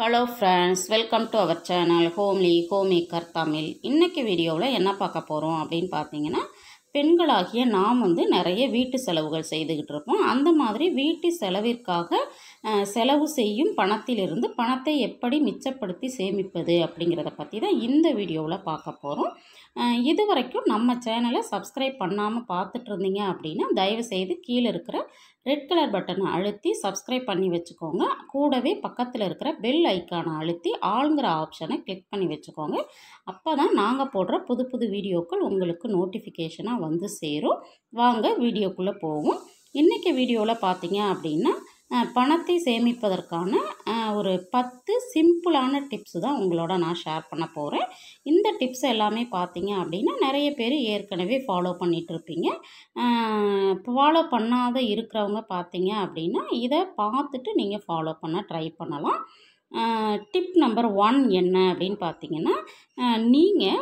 hello friends welcome to our channel homely home maker Tamil இன்றைக்கி வீடியோவில் என்ன பார்க்க போகிறோம் அப்படின்னு பார்த்தீங்கன்னா பெண்களாகிய நாம் வந்து நிறைய வீட்டு செலவுகள் செய்துக்கிட்டு இருப்போம் அந்த மாதிரி வீட்டு செலவிற்காக செலவு செய்யும் பணத்திலிருந்து பணத்தை எப்படி மிச்சப்படுத்தி சேமிப்பது அப்படிங்கிறத பற்றி தான் இந்த வீடியோவில் பார்க்க போகிறோம் இது வரைக்கும் நம்ம சேனலை சப்ஸ்கிரைப் பண்ணாமல் பார்த்துட்டு இருந்தீங்க அப்படின்னா தயவுசெய்து கீழே இருக்கிற ரெட் கலர் பட்டனை அழுத்தி சப்ஸ்கிரைப் பண்ணி வச்சுக்கோங்க கூடவே பக்கத்தில் இருக்கிற பெல் ஐக்கானை அழுத்தி ஆளுங்கிற ஆப்ஷனை கிளிக் பண்ணி வச்சுக்கோங்க அப்போ தான் நாங்கள் போடுற புது புது வீடியோக்கள் உங்களுக்கு நோட்டிஃபிகேஷனாக வந்து சேரும் வாங்க வீடியோக்குள்ளே போவோம் இன்றைக்கி வீடியோவில் பார்த்தீங்க அப்படின்னா பணத்தை சேமிப்பதற்கான ஒரு பத்து சிம்பிளான டிப்ஸ் தான் உங்களோட நான் ஷேர் பண்ண போகிறேன் இந்த டிப்ஸ் எல்லாமே பார்த்தீங்க அப்படின்னா நிறைய பேர் ஏற்கனவே ஃபாலோ பண்ணிகிட்ருப்பீங்க ஃபாலோ பண்ணாத இருக்கிறவங்க பார்த்தீங்க அப்படின்னா இதை பார்த்துட்டு நீங்கள் ஃபாலோ பண்ண ட்ரை பண்ணலாம் டிப் நம்பர் ஒன் என்ன அப்படின்னு பார்த்தீங்கன்னா நீங்கள்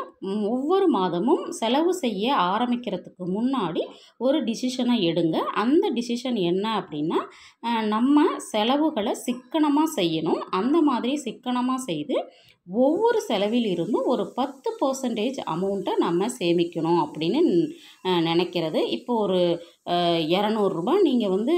ஒவ்வொரு மாதமும் செலவு செய்ய ஆரம்பிக்கிறதுக்கு முன்னாடி ஒரு டிசிஷனை எடுங்க அந்த டிசிஷன் என்ன அப்படின்னா நம்ம செலவுகளை சிக்கனமாக செய்யணும் அந்த மாதிரி சிக்கனமாக செய்து ஒவ்வொரு செலவிலிருந்தும் ஒரு பத்து பர்சன்டேஜ் அமௌண்ட்டை நம்ம சேமிக்கணும் அப்படின்னு நினைக்கிறது இப்போ ஒரு இரநூறுபா நீங்கள் வந்து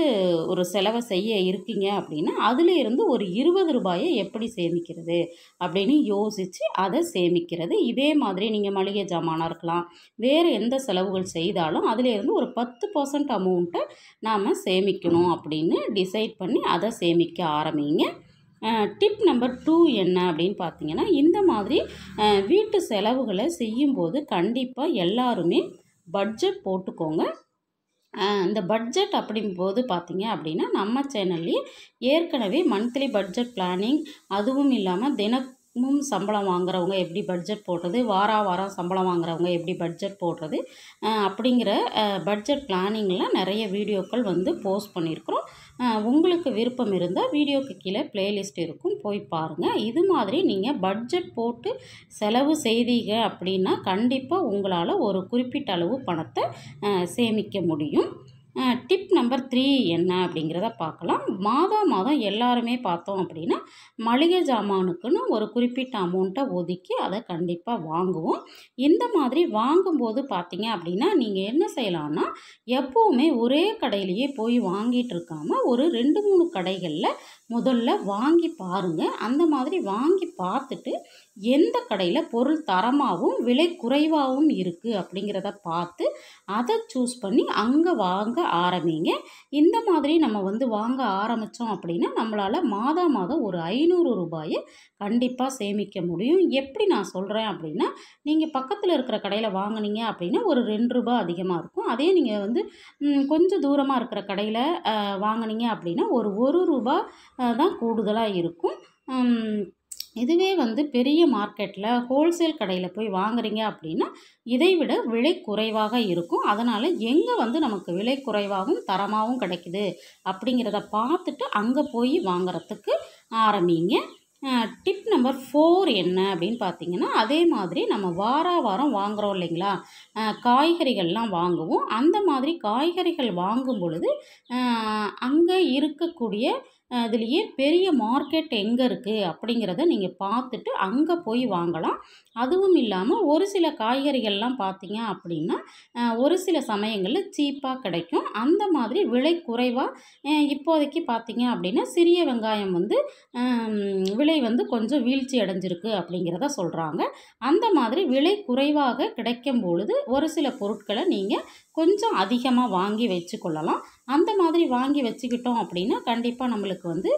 ஒரு செலவை செய்ய இருக்கீங்க அப்படின்னா அதில் இருந்து ஒரு இருபது ரூபாயை எப்படி சேமிக்கிறது அப்படின்னு யோசித்து அதை சேமிக்கிறது இதே மாதிரி நீங்கள் மளிகை ஜாமானாக இருக்கலாம் வேறு எந்த செலவுகள் செய்தாலும் அதிலேருந்து ஒரு பத்து பர்சன்ட் அமௌண்ட்டை நாம் சேமிக்கணும் அப்படின்னு டிசைட் பண்ணி அதை சேமிக்க ஆரம்பிங்க டிப் நம்பர் டூ என்ன அப்படின்னு பார்த்தீங்கன்னா இந்த மாதிரி வீட்டு செலவுகளை செய்யும்போது கண்டிப்பாக எல்லாருமே பட்ஜெட் போட்டுக்கோங்க இந்த பட்ஜெட் அப்படிங்கும்போது பார்த்தீங்க அப்படின்னா நம்ம சேனல்லையே ஏற்கனவே மந்த்லி பட்ஜெட் பிளானிங் அதுவும் இல்லாமல் தின மினிமம் சம்பளம் வாங்குறவங்க எப்படி பட்ஜெட் போடுறது வார வாரம் சம்பளம் வாங்குறவங்க எப்படி பட்ஜெட் போடுறது அப்படிங்கிற பட்ஜெட் பிளானிங்கில் நிறைய வீடியோக்கள் வந்து போஸ்ட் பண்ணியிருக்கிறோம் உங்களுக்கு விருப்பம் இருந்தால் வீடியோக்கு கீழே ப்ளேலிஸ்ட் இருக்கும் போய் பாருங்கள் இது மாதிரி நீங்கள் பட்ஜெட் போட்டு செலவு செய்தீங்க அப்படின்னா கண்டிப்பாக உங்களால் ஒரு குறிப்பிட்ட அளவு பணத்தை சேமிக்க முடியும் டிப் நம்பர் த்ரீ என்ன அப்படிங்கிறத பார்க்கலாம் மாதம் மாதம் எல்லாருமே பார்த்தோம் அப்படின்னா மளிகை ஜாமானுக்குன்னு ஒரு குறிப்பிட்ட அமௌண்ட்டை ஒதுக்கி அதை கண்டிப்பாக வாங்குவோம் இந்த மாதிரி வாங்கும்போது பார்த்தீங்க அப்படின்னா நீங்கள் என்ன செய்யலாம்னா எப்போவுமே ஒரே கடையிலேயே போய் வாங்கிட்டு இருக்காமல் ஒரு ரெண்டு மூணு கடைகளில் முதல்ல வாங்கி பாருங்கள் அந்த மாதிரி வாங்கி பார்த்துட்டு எந்த கடையில் பொருள் தரமாகவும் விலை குறைவாகவும் இருக்குது அப்படிங்கிறத பார்த்து அதை சூஸ் பண்ணி அங்கே வாங்க ஆரம்பிங்க இந்த மாதிரி நம்ம வந்து வாங்க ஆரம்பித்தோம் அப்படின்னா நம்மளால் மாதம் மாதம் ஒரு ஐநூறு ரூபாயை கண்டிப்பாக சேமிக்க முடியும் எப்படி நான் சொல்கிறேன் அப்படின்னா நீங்கள் பக்கத்தில் இருக்கிற கடையில் வாங்கினீங்க அப்படின்னா ஒரு ரெண்டு ரூபா அதிகமாக இருக்கும் அதே நீங்கள் வந்து கொஞ்சம் தூரமாக இருக்கிற கடையில் வாங்கினீங்க அப்படின்னா ஒரு ஒரு ரூபா தான் கூடுதலாக இருக்கும் இதுவே வந்து பெரிய மார்க்கெட்டில் ஹோல்சேல் கடையில் போய் வாங்குறீங்க அப்படின்னா இதை விட விலை குறைவாக இருக்கும் அதனால் எங்கே வந்து நமக்கு விலை குறைவாகவும் தரமாகவும் கிடைக்குது அப்படிங்கிறத பார்த்துட்டு அங்கே போய் வாங்குறதுக்கு ஆரம்பிங்க டிப் நம்பர் ஃபோர் என்ன அப்படின்னு பார்த்தீங்கன்னா அதே மாதிரி நம்ம வார வாரம் வாங்குகிறோம் இல்லைங்களா காய்கறிகள்லாம் வாங்குவோம் அந்த மாதிரி காய்கறிகள் வாங்கும் பொழுது அங்கே இருக்கக்கூடிய அதுலேயே பெரிய மார்க்கெட் எங்கே இருக்குது அப்படிங்கிறத நீங்கள் பார்த்துட்டு அங்கே போய் வாங்கலாம் அதுவும் இல்லாமல் ஒரு சில காய்கறிகள்லாம் பார்த்தீங்க அப்படின்னா ஒரு சில சமயங்களில் சீப்பாக கிடைக்கும் அந்த மாதிரி விலை குறைவாக இப்போதைக்கு பார்த்தீங்க அப்படின்னா சிறிய வெங்காயம் வந்து விலை வந்து கொஞ்சம் வீழ்ச்சி அடைஞ்சிருக்கு அப்படிங்கிறத சொல்கிறாங்க அந்த மாதிரி விலை குறைவாக கிடைக்கும் பொழுது ஒரு சில பொருட்களை நீங்கள் கொஞ்சம் அதிகமாக வாங்கி வச்சுக்கொள்ளலாம் அந்த மாதிரி வாங்கி வச்சுக்கிட்டோம் அப்படின்னா கண்டிப்பாக நம்மளுக்கு வந்து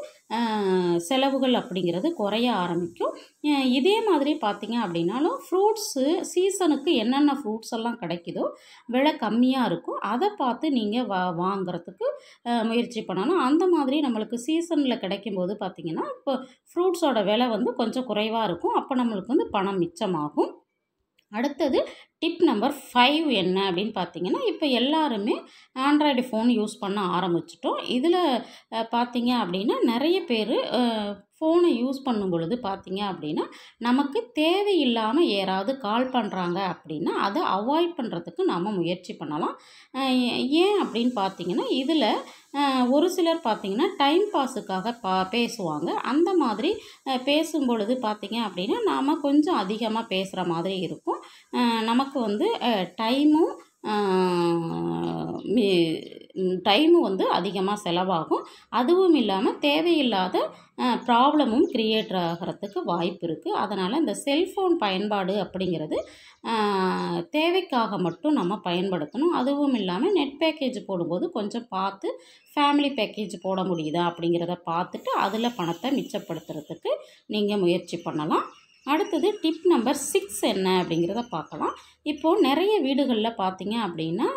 செலவுகள் அப்படிங்கிறது குறைய ஆரம்பிக்கும் இதே மாதிரி பார்த்திங்க அப்படின்னாலும் ஃப்ரூட்ஸு சீசனுக்கு என்னென்ன ஃப்ரூட்ஸ் எல்லாம் கிடைக்குதோ விலை கம்மியாக இருக்கும் அதை பார்த்து நீங்கள் வா வாங்கிறதுக்கு முயற்சி பண்ணணும் அந்த மாதிரி நம்மளுக்கு சீசனில் கிடைக்கும்போது பார்த்திங்கன்னா இப்போ ஃப்ரூட்ஸோட விலை வந்து கொஞ்சம் குறைவாக இருக்கும் அப்போ நம்மளுக்கு வந்து பணம் மிச்சமாகும் அடுத்தது டிப் நம்பர் ஃபைவ் என்ன அப்படின்னு பார்த்தீங்கன்னா இப்போ எல்லாருமே ஆண்ட்ராய்டு ஃபோன் யூஸ் பண்ண ஆரம்பிச்சிட்டோம் இதில் பார்த்தீங்க அப்படின்னா நிறைய பேர் ஃபோனை யூஸ் பண்ணும் பொழுது பார்த்தீங்க அப்படின்னா நமக்கு தேவையில்லாமல் யாராவது கால் பண்ணுறாங்க அப்படின்னா அதை அவாய்ட் பண்ணுறதுக்கு நாம் முயற்சி பண்ணலாம் ஏன் அப்படின்னு பார்த்தீங்கன்னா இதில் ஒரு சிலர் பார்த்திங்கன்னா டைம் பாஸுக்காக பா பேசுவாங்க அந்த மாதிரி பேசும் பொழுது பார்த்திங்க அப்படின்னா நாம் கொஞ்சம் அதிகமாக பேசுகிற மாதிரி இருக்கும் நமக்கு நமக்கு வந்து டைமும் டைமும் வந்து அதிகமாக செலவாகும் அதுவும் இல்லாமல் தேவையில்லாத ப்ராப்ளமும் க்ரியேட் ஆகிறதுக்கு வாய்ப்பு இருக்குது அதனால் இந்த செல்ஃபோன் பயன்பாடு அப்படிங்கிறது தேவைக்காக மட்டும் நம்ம பயன்படுத்தணும் அதுவும் இல்லாமல் நெட் பேக்கேஜ் போடும்போது கொஞ்சம் பார்த்து ஃபேமிலி பேக்கேஜ் போட முடியுதா அப்படிங்கிறத பார்த்துட்டு அதில் பணத்தை மிச்சப்படுத்துறதுக்கு நீங்கள் முயற்சி பண்ணலாம் அடுத்தது டிப் நம்பர் சிக்ஸ் என்ன அப்படிங்கிறத பார்க்கலாம் இப்போது நிறைய வீடுகளில் பார்த்தீங்க அப்படின்னா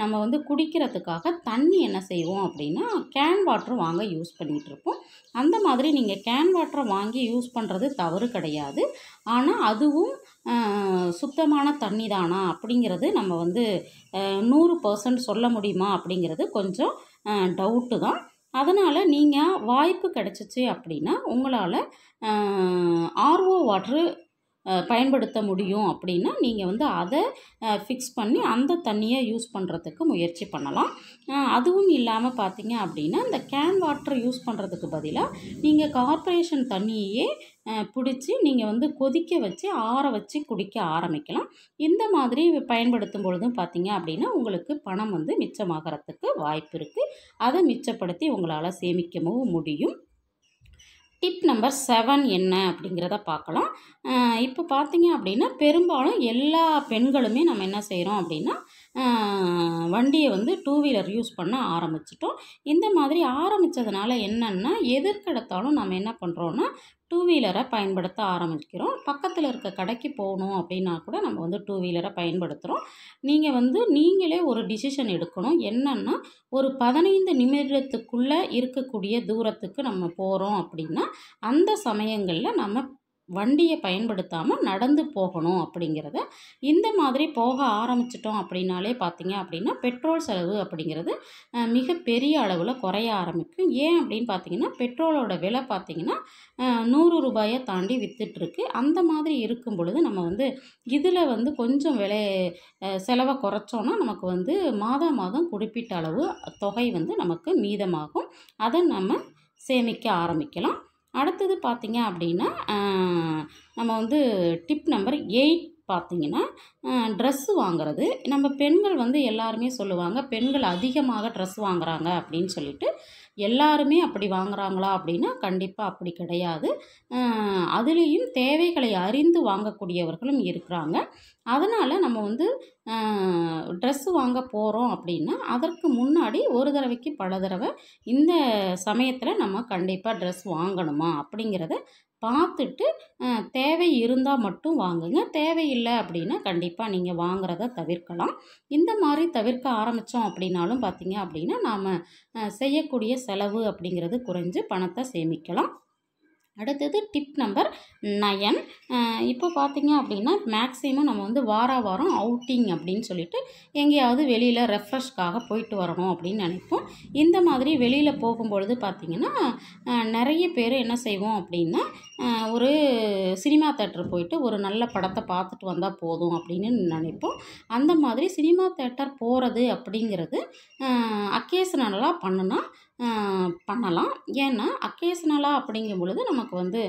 நம்ம வந்து குடிக்கிறதுக்காக தண்ணி என்ன செய்வோம் அப்படின்னா கேன் வாட்டர் வாங்க யூஸ் பண்ணிகிட்ருப்போம் அந்த மாதிரி நீங்கள் கேன் வாட்டரை வாங்கி யூஸ் பண்ணுறது தவறு கிடையாது ஆனால் அதுவும் சுத்தமான தண்ணி தானா அப்படிங்கிறது நம்ம வந்து நூறு பர்சன்ட் சொல்ல முடியுமா அப்படிங்கிறது கொஞ்சம் டவுட்டு தான் அதனால் நீங்கள் வாய்ப்பு கிடச்சிச்சி அப்படின்னா உங்களால் ஆர்ஓ வாட்ரு பயன்படுத்த முடியும் அப்படின்னா நீங்கள் வந்து அதை ஃபிக்ஸ் பண்ணி அந்த தண்ணியை யூஸ் பண்ணுறதுக்கு முயற்சி பண்ணலாம் அதுவும் இல்லாமல் பார்த்தீங்க அப்படின்னா இந்த கேன் வாட்டர் யூஸ் பண்ணுறதுக்கு பதிலாக நீங்கள் கார்ப்பரேஷன் தண்ணியையே பிடிச்சி நீங்கள் வந்து கொதிக்க வச்சு ஆற வச்சு குடிக்க ஆரம்பிக்கலாம் இந்த மாதிரி பயன்படுத்தும் பொழுதும் பார்த்தீங்க அப்படின்னா உங்களுக்கு பணம் வந்து மிச்சமாகறதுக்கு வாய்ப்பு இருக்குது அதை மிச்சப்படுத்தி உங்களால் சேமிக்கவும் முடியும் டிப் நம்பர் செவன் என்ன அப்படிங்கிறத பார்க்கலாம் இப்போ பார்த்தீங்க அப்படின்னா பெரும்பாலும் எல்லா பெண்களுமே நம்ம என்ன செய்கிறோம் அப்படின்னா வண்டியை வந்து டூ வீலர் யூஸ் பண்ண ஆரம்பிச்சிட்டோம் இந்த மாதிரி ஆரம்பித்ததுனால என்னென்னா எதிர்க்கெடுத்தாலும் நம்ம என்ன பண்ணுறோன்னா டூ வீலரை பயன்படுத்த ஆரம்பிக்கிறோம் பக்கத்தில் இருக்க கடைக்கு போகணும் அப்படின்னா கூட நம்ம வந்து டூ வீலரை பயன்படுத்துகிறோம் நீங்கள் வந்து நீங்களே ஒரு டிசிஷன் எடுக்கணும் என்னென்னா ஒரு பதினைந்து நிமிடத்துக்குள்ளே இருக்கக்கூடிய தூரத்துக்கு நம்ம போகிறோம் அப்படின்னா அந்த சமயங்களில் நம்ம வண்டியை பயன்படுத்தாமல் நடந்து போகணும் அப்படிங்கிறத இந்த மாதிரி போக ஆரம்பிச்சிட்டோம் அப்படின்னாலே பார்த்தீங்க அப்படின்னா பெட்ரோல் செலவு அப்படிங்கிறது மிகப்பெரிய அளவில் குறைய ஆரம்பிக்கும் ஏன் அப்படின்னு பார்த்தீங்கன்னா பெட்ரோலோட விலை பார்த்திங்கன்னா நூறு ரூபாயை தாண்டி விற்றுட்ருக்கு அந்த மாதிரி இருக்கும் பொழுது நம்ம வந்து இதில் வந்து கொஞ்சம் விலை செலவை குறைச்சோன்னா நமக்கு வந்து மாதம் மாதம் குறிப்பிட்ட அளவு தொகை வந்து நமக்கு மீதமாகும் அதை நம்ம சேமிக்க ஆரம்பிக்கலாம் அடுத்தது பார்த்திங்க அப்படின்னா நம்ம வந்து டிப் நம்பர் எயிட் பார்த்திங்கன்னா ட்ரெஸ்ஸு வாங்குறது நம்ம பெண்கள் வந்து எல்லாருமே சொல்லுவாங்க பெண்கள் அதிகமாக ட்ரெஸ் வாங்குகிறாங்க அப்படின்னு சொல்லிட்டு எல்லாருமே அப்படி வாங்குறாங்களா அப்படின்னா கண்டிப்பாக அப்படி கிடையாது அதுலேயும் தேவைகளை அறிந்து வாங்கக்கூடியவர்களும் இருக்கிறாங்க அதனால் நம்ம வந்து ட்ரெஸ்ஸு வாங்க போகிறோம் அப்படின்னா அதற்கு முன்னாடி ஒரு தடவைக்கு பல தடவை இந்த சமயத்தில் நம்ம கண்டிப்பாக ட்ரெஸ் வாங்கணுமா அப்படிங்கிறத பார்த்துட்டு தேவை இருந்தால் மட்டும் வாங்குங்க தேவையில்லை அப்படின்னா கண்டிப்பாக நீங்கள் வாங்குறத தவிர்க்கலாம் இந்த மாதிரி தவிர்க்க ஆரம்பித்தோம் அப்படின்னாலும் பார்த்திங்க அப்படின்னா நாம் செய்யக்கூடிய செலவு அப்படிங்கிறது குறைஞ்சு பணத்தை சேமிக்கலாம் அடுத்தது டிப் நம்பர் நயன் இப்போ பார்த்திங்க அப்படின்னா மேக்ஸிமம் நம்ம வந்து வார வாரம் அவுட்டிங் அப்படின்னு சொல்லிட்டு எங்கேயாவது வெளியில் ரெஃப்ரெஷ்காக போயிட்டு வரணும் அப்படின்னு நினைப்போம் இந்த மாதிரி வெளியில் போகும்பொழுது பார்த்திங்கன்னா நிறைய பேர் என்ன செய்வோம் அப்படின்னா ஒரு சினிமா தேட்டர் போயிட்டு ஒரு நல்ல படத்தை பார்த்துட்டு வந்தால் போதும் அப்படின்னு நினைப்போம் அந்த மாதிரி சினிமா தேட்டர் போகிறது அப்படிங்கிறது அக்கேஷனலாக பண்ணுனா பண்ணலாம் ஏன்னா அக்கேஷனலாக அப்படிங்கும் பொழுது நமக்கு வந்து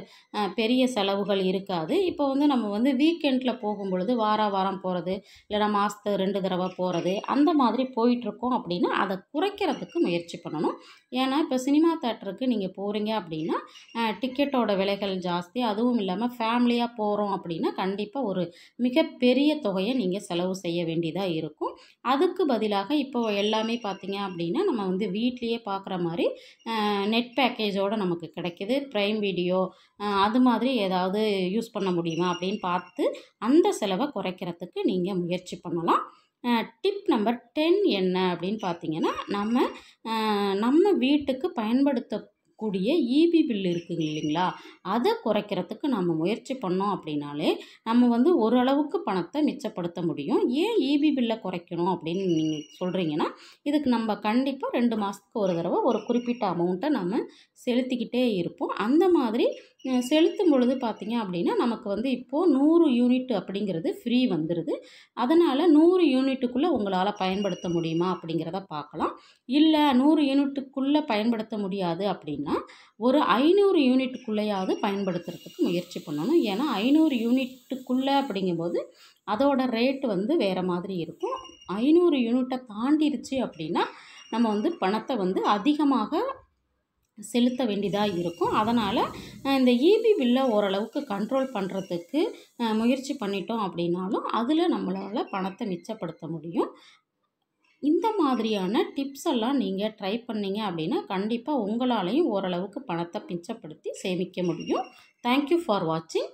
பெரிய செலவுகள் இருக்காது இப்போ வந்து நம்ம வந்து வீக்கெண்டில் போகும் பொழுது வார வாரம் போகிறது இல்லைனா மாதத்து ரெண்டு தடவை போகிறது அந்த மாதிரி போயிட்டுருக்கோம் அப்படின்னா அதை குறைக்கிறதுக்கு முயற்சி பண்ணணும் ஏன்னா இப்போ சினிமா தேட்டருக்கு நீங்கள் போகிறீங்க அப்படின்னா டிக்கெட்டோட விலைகள் ஜாஸ்தி அதுவும் இல்லாமல் ஃபேமிலியாக போகிறோம் அப்படின்னா கண்டிப்பாக ஒரு மிகப்பெரிய தொகையை நீங்கள் செலவு செய்ய வேண்டியதாக இருக்கும் அதுக்கு பதிலாக இப்போ எல்லாமே பார்த்தீங்க அப்படின்னா நம்ம வந்து வீட்லேயே பார்க்குற மாதிரி நெட் பேக்கேஜோடு நமக்கு கிடைக்கிது ப்ரைம் வீடியோ அது மாதிரி ஏதாவது யூஸ் பண்ண முடியுமா அப்படின்னு பார்த்து அந்த செலவை குறைக்கிறதுக்கு நீங்கள் முயற்சி பண்ணலாம் டிப் நம்பர் டென் என்ன அப்படின்னு பார்த்தீங்கன்னா நம்ம நம்ம வீட்டுக்கு பயன்படுத்த கூடிய இபி e பில் இருக்குங்க இல்லைங்களா அதை குறைக்கிறதுக்கு நம்ம முயற்சி பண்ணோம் அப்படின்னாலே நம்ம வந்து ஓரளவுக்கு பணத்தை மிச்சப்படுத்த முடியும் ஏன் இபி e பில்லை குறைக்கணும் அப்படின்னு நீங்கள் சொல்கிறீங்கன்னா இதுக்கு நம்ம கண்டிப்பாக ரெண்டு மாதத்துக்கு ஒரு தடவை ஒரு குறிப்பிட்ட அமௌண்ட்டை நம்ம செலுத்திக்கிட்டே இருப்போம் அந்த மாதிரி செலுத்தும் பொழுது பார்த்திங்க அப்படின்னா நமக்கு வந்து இப்போது நூறு யூனிட் அப்படிங்கிறது ஃப்ரீ வந்துடுது அதனால் நூறு யூனிட்டுக்குள்ளே உங்களால் பயன்படுத்த முடியுமா அப்படிங்கிறத பார்க்கலாம் இல்லை நூறு யூனிட்டுக்குள்ளே பயன்படுத்த முடியாது அப்படின்னா பண்ணணும் ஒரு ஐநூறு யூனிட்டுக்குள்ளேயாவது பயன்படுத்துகிறதுக்கு முயற்சி பண்ணணும் ஏன்னா ஐநூறு யூனிட்டுக்குள்ளே அப்படிங்கும்போது அதோட ரேட்டு வந்து வேறு மாதிரி இருக்கும் ஐநூறு யூனிட்டை தாண்டிருச்சு அப்படின்னா நம்ம வந்து பணத்தை வந்து அதிகமாக செலுத்த வேண்டியதாக இருக்கும் அதனால் இந்த இபி e பில்லை ஓரளவுக்கு கண்ட்ரோல் பண்ணுறதுக்கு முயற்சி பண்ணிட்டோம் அப்படின்னாலும் அதில் நம்மளால் பணத்தை மிச்சப்படுத்த முடியும் இந்த மாதிரியான டிப்ஸ் எல்லாம் நீங்கள் ட்ரை பண்ணிங்க அப்படின்னா கண்டிப்பாக உங்களாலையும் ஓரளவுக்கு பணத்தை மிச்சப்படுத்தி சேமிக்க முடியும் தேங்க்யூ ஃபார் வாட்சிங்